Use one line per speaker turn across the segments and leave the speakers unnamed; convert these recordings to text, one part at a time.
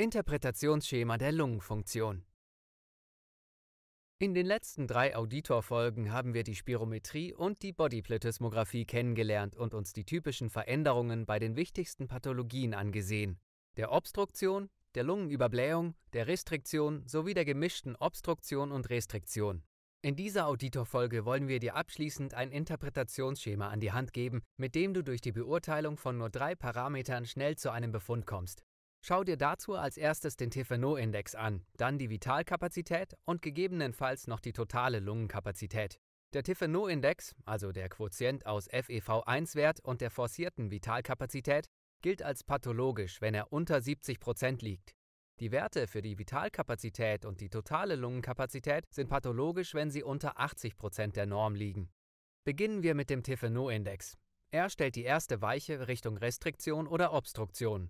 Interpretationsschema der Lungenfunktion In den letzten drei Auditorfolgen haben wir die Spirometrie und die Bodyplethysmographie kennengelernt und uns die typischen Veränderungen bei den wichtigsten Pathologien angesehen, der Obstruktion, der Lungenüberblähung, der Restriktion sowie der gemischten Obstruktion und Restriktion. In dieser Auditorfolge wollen wir dir abschließend ein Interpretationsschema an die Hand geben, mit dem du durch die Beurteilung von nur drei Parametern schnell zu einem Befund kommst. Schau dir dazu als erstes den TFNO-Index an, dann die Vitalkapazität und gegebenenfalls noch die totale Lungenkapazität. Der TFNO-Index, also der Quotient aus FEV1-Wert und der forcierten Vitalkapazität, gilt als pathologisch, wenn er unter 70 Prozent liegt. Die Werte für die Vitalkapazität und die totale Lungenkapazität sind pathologisch, wenn sie unter 80 Prozent der Norm liegen. Beginnen wir mit dem TFNO-Index. Er stellt die erste Weiche Richtung Restriktion oder Obstruktion.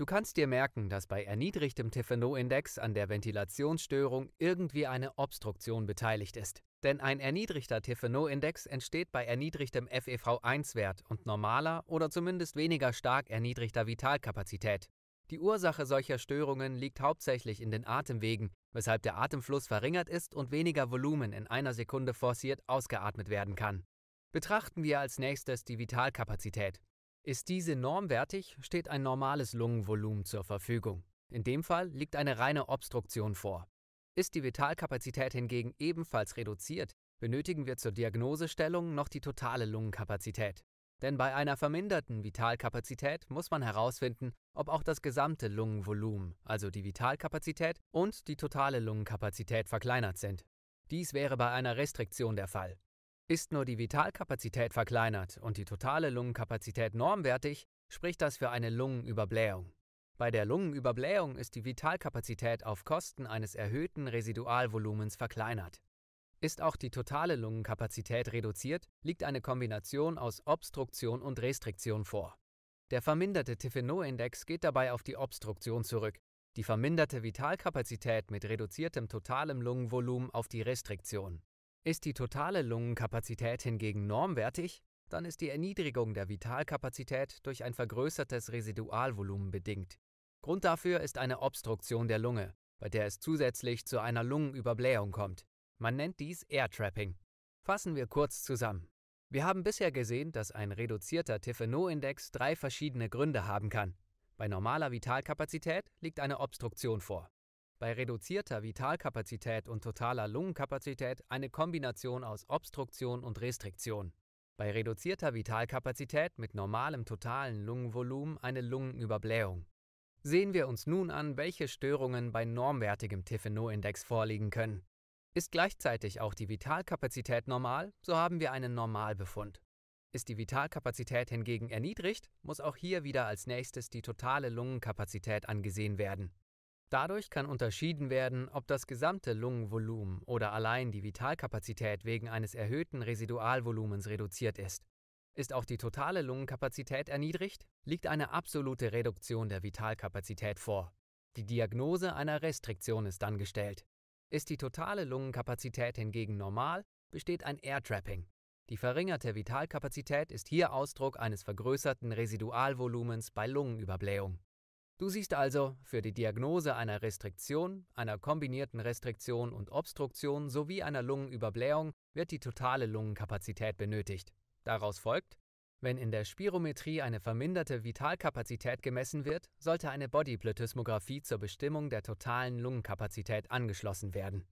Du kannst dir merken, dass bei erniedrigtem Tiffenot-Index an der Ventilationsstörung irgendwie eine Obstruktion beteiligt ist. Denn ein erniedrigter Tiffenot-Index entsteht bei erniedrigtem FEV1-Wert und normaler oder zumindest weniger stark erniedrigter Vitalkapazität. Die Ursache solcher Störungen liegt hauptsächlich in den Atemwegen, weshalb der Atemfluss verringert ist und weniger Volumen in einer Sekunde forciert ausgeatmet werden kann. Betrachten wir als nächstes die Vitalkapazität. Ist diese normwertig, steht ein normales Lungenvolumen zur Verfügung. In dem Fall liegt eine reine Obstruktion vor. Ist die Vitalkapazität hingegen ebenfalls reduziert, benötigen wir zur Diagnosestellung noch die totale Lungenkapazität. Denn bei einer verminderten Vitalkapazität muss man herausfinden, ob auch das gesamte Lungenvolumen, also die Vitalkapazität und die totale Lungenkapazität verkleinert sind. Dies wäre bei einer Restriktion der Fall. Ist nur die Vitalkapazität verkleinert und die totale Lungenkapazität normwertig, spricht das für eine Lungenüberblähung. Bei der Lungenüberblähung ist die Vitalkapazität auf Kosten eines erhöhten Residualvolumens verkleinert. Ist auch die totale Lungenkapazität reduziert, liegt eine Kombination aus Obstruktion und Restriktion vor. Der verminderte Tiffenot-Index geht dabei auf die Obstruktion zurück, die verminderte Vitalkapazität mit reduziertem totalem Lungenvolumen auf die Restriktion. Ist die totale Lungenkapazität hingegen normwertig, dann ist die Erniedrigung der Vitalkapazität durch ein vergrößertes Residualvolumen bedingt. Grund dafür ist eine Obstruktion der Lunge, bei der es zusätzlich zu einer Lungenüberblähung kommt. Man nennt dies Airtrapping. Fassen wir kurz zusammen. Wir haben bisher gesehen, dass ein reduzierter Tiffenot-Index drei verschiedene Gründe haben kann. Bei normaler Vitalkapazität liegt eine Obstruktion vor bei reduzierter Vitalkapazität und totaler Lungenkapazität eine Kombination aus Obstruktion und Restriktion. Bei reduzierter Vitalkapazität mit normalem totalen Lungenvolumen eine Lungenüberblähung. Sehen wir uns nun an, welche Störungen bei normwertigem Tiffenot-Index vorliegen können. Ist gleichzeitig auch die Vitalkapazität normal, so haben wir einen Normalbefund. Ist die Vitalkapazität hingegen erniedrigt, muss auch hier wieder als nächstes die totale Lungenkapazität angesehen werden. Dadurch kann unterschieden werden, ob das gesamte Lungenvolumen oder allein die Vitalkapazität wegen eines erhöhten Residualvolumens reduziert ist. Ist auch die totale Lungenkapazität erniedrigt, liegt eine absolute Reduktion der Vitalkapazität vor. Die Diagnose einer Restriktion ist dann gestellt. Ist die totale Lungenkapazität hingegen normal, besteht ein Airtrapping. Die verringerte Vitalkapazität ist hier Ausdruck eines vergrößerten Residualvolumens bei Lungenüberblähung. Du siehst also, für die Diagnose einer Restriktion, einer kombinierten Restriktion und Obstruktion sowie einer Lungenüberblähung wird die totale Lungenkapazität benötigt. Daraus folgt, wenn in der Spirometrie eine verminderte Vitalkapazität gemessen wird, sollte eine Bodyplethysmographie zur Bestimmung der totalen Lungenkapazität angeschlossen werden